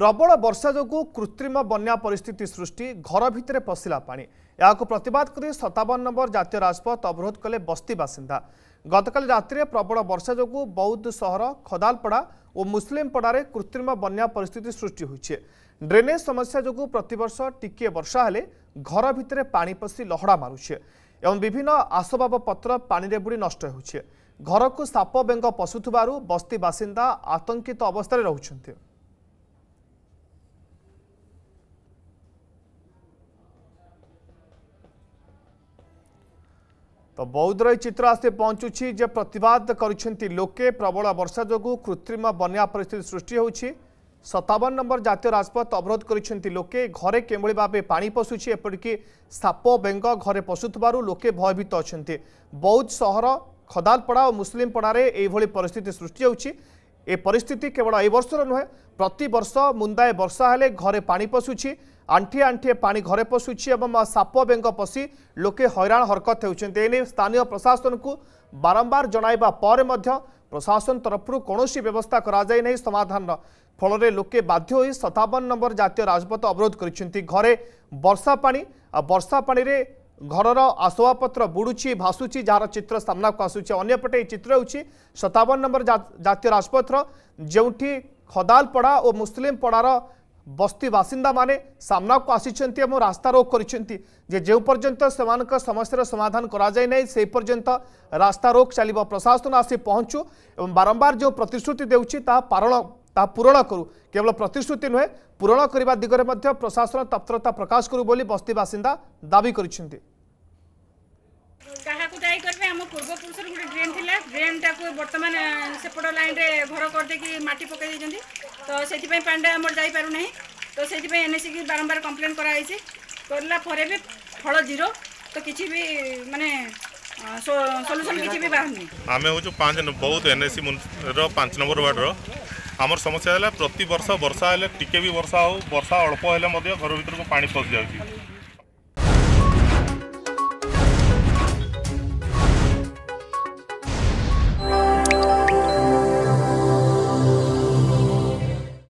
ପ୍ରବଳ ବର୍ଷା ଯୋଗୁଁ କୃତ୍ରିମ ବନ୍ୟା ପରିସ୍ଥିତି ସୃଷ୍ଟି ଘର ଭିତରେ ପଶିଲା ପାଣି ଏହାକୁ ପ୍ରତିବାଦ କରି ସତାବନ ନମ୍ବର ଜାତୀୟ ରାଜପଥ ଅବରୋଧ କଲେ ବସ୍ତି ବାସିନ୍ଦା ଗତକାଲି ରାତିରେ ପ୍ରବଳ ବର୍ଷା ଯୋଗୁଁ ବୌଦ୍ଧ ସହର ଖଦାଲପଡ଼ା ଓ ମୁସଲିମପଡ଼ାରେ କୃତ୍ରିମ ବନ୍ୟା ପରିସ୍ଥିତି ସୃଷ୍ଟି ହୋଇଛି ଡ୍ରେନେଜ୍ ସମସ୍ୟା ଯୋଗୁଁ ପ୍ରତିବର୍ଷ ଟିକିଏ ବର୍ଷା ହେଲେ ଘର ଭିତରେ ପାଣି ପଶି ଲହଡ଼ା ମାରୁଛି ଏବଂ ବିଭିନ୍ନ ଆସବାବପତ୍ର ପାଣିରେ ବୁଡ଼ି ନଷ୍ଟ ହେଉଛି ଘରକୁ ସାପ ବେଙ୍ଗ ପଶୁଥିବାରୁ ବସ୍ତି ବାସିନ୍ଦା ଆତଙ୍କିତ ଅବସ୍ଥାରେ ରହୁଛନ୍ତି ତ ବୌଦ୍ଧର ଏହି ଚିତ୍ର ଆସି ପହଞ୍ଚୁଛି ଯେ ପ୍ରତିବାଦ କରିଛନ୍ତି ଲୋକେ ପ୍ରବଳ ବର୍ଷା ଯୋଗୁଁ କୃତ୍ରିମ ବନ୍ୟା ପରିସ୍ଥିତି ସୃଷ୍ଟି ହେଉଛି ସତାବନ ନମ୍ବର ଜାତୀୟ ରାଜପଥ ଅବରୋଧ କରିଛନ୍ତି ଲୋକେ ଘରେ କିଭଳି ଭାବେ ପାଣି ପଶୁଛି ଏପରିକି ସାପ ବେଙ୍ଗ ଘରେ ପଶୁଥିବାରୁ ଲୋକେ ଭୟଭୀତ ଅଛନ୍ତି ବୌଦ୍ଧ ସହର ଖଦାଲପଡ଼ା ଓ ମୁସଲିମପଡ଼ାରେ ଏଇଭଳି ପରିସ୍ଥିତି ସୃଷ୍ଟି ହେଉଛି ଏ ପରିସ୍ଥିତି କେବଳ ଏ ବର୍ଷର ନୁହେଁ ପ୍ରତିବର୍ଷ ମୁନ୍ଦାଏ ବର୍ଷା ହେଲେ ଘରେ ପାଣି ପଶୁଛି ଆଣ୍ଠିଏ ଆଣ୍ଠିଏ ପାଣି ଘରେ ପଶୁଛି ଏବଂ ସାପ ବେଙ୍ଗ ପଶି ଲୋକେ ହଇରାଣ ହରକତ ହେଉଛନ୍ତି ଏନେଇ ସ୍ଥାନୀୟ ପ୍ରଶାସନକୁ ବାରମ୍ବାର ଜଣାଇବା ପରେ ମଧ୍ୟ ପ୍ରଶାସନ ତରଫରୁ କୌଣସି ବ୍ୟବସ୍ଥା କରାଯାଇ ନାହିଁ ସମାଧାନର ଫଳରେ ଲୋକେ ବାଧ୍ୟ ହୋଇ ସତାବନ ନମ୍ବର ଜାତୀୟ ରାଜପଥ ଅବରୋଧ କରିଛନ୍ତି ଘରେ ବର୍ଷା ପାଣି ଆଉ ବର୍ଷା ପାଣିରେ ଘରର ଆସବାବପତ୍ର ବୁଡ଼ୁଛି ଭାସୁଛି ଯାହାର ଚିତ୍ର ସାମ୍ନାକୁ ଆସୁଛି ଅନ୍ୟପଟେ ଏହି ଚିତ୍ର ହେଉଛି ସତାବନ ନମ୍ବର ଜାତୀୟ ରାଜପଥର ଯେଉଁଠି ଖଦାଲପଡ଼ା ଓ ମୁସଲିମପଡ଼ାର ବସ୍ତି ବାସିନ୍ଦାମାନେ ସାମ୍ନାକୁ ଆସିଛନ୍ତି ଏବଂ ରାସ୍ତାରୋକ କରିଛନ୍ତି ଯେ ଯେଉଁ ପର୍ଯ୍ୟନ୍ତ ସେମାନଙ୍କ ସମସ୍ୟାର ସମାଧାନ କରାଯାଇ ନାହିଁ ସେହି ପର୍ଯ୍ୟନ୍ତ ରାସ୍ତାରୋକ ଚାଲିବ ପ୍ରଶାସନ ଆସି ପହଞ୍ଚୁ ଏବଂ ବାରମ୍ବାର ଯେଉଁ ପ୍ରତିଶ୍ରୁତି ଦେଉଛି ତାହା ପାରଣ ତାହା ପୂରଣ କରୁ କେବଳ ପ୍ରତିଶ୍ରୁତି ନୁହେଁ ପୂରଣ କରିବା ଦିଗରେ ମଧ୍ୟ ପ୍ରଶାସନ ତତ୍ପରତା ପ୍ରକାଶ କରୁ ବୋଲି ବସ୍ତି ବାସିନ୍ଦା ଦାବି କରିଛନ୍ତି କାହାକୁ ଦାୟୀ କରିବେ ଆମ ପୂର୍ବପୁରୁଷର ଗୋଟେ ଡ୍ରେନ୍ ଥିଲା ଡ୍ରେନ୍ଟାକୁ ବର୍ତ୍ତମାନ ସେପଟ ଲାଇନ୍ରେ ଘର କରିଦେଇକି ମାଟି ପକାଇ ଦେଇଛନ୍ତି ତ ସେଥିପାଇଁ ପାଣିଟା ଆମର ଯାଇପାରୁନାହିଁ ତ ସେଥିପାଇଁ ଏନ୍ଏସିକି ବାରମ୍ବାର କମ୍ପ୍ଲେନ୍ କରାଯାଇଛି କରିଲା ପରେ ବି ଫଳ ଜିରୋ ତ କିଛି ବି ମାନେ ସଲ୍ୟୁସନ୍ କିଛି ବି ବାହାରୁନି ଆମେ ହେଉଛୁ ପାଞ୍ଚ ବହୁତ ଏନ୍ଏସି ର ପାଞ୍ଚ ନମ୍ବର ୱାର୍ଡ଼ର आमर समस्या होला प्रती वर्ष वर्षाहे टिकेबि वर्षा हो वर्षा अलप हो घरभित्र पासि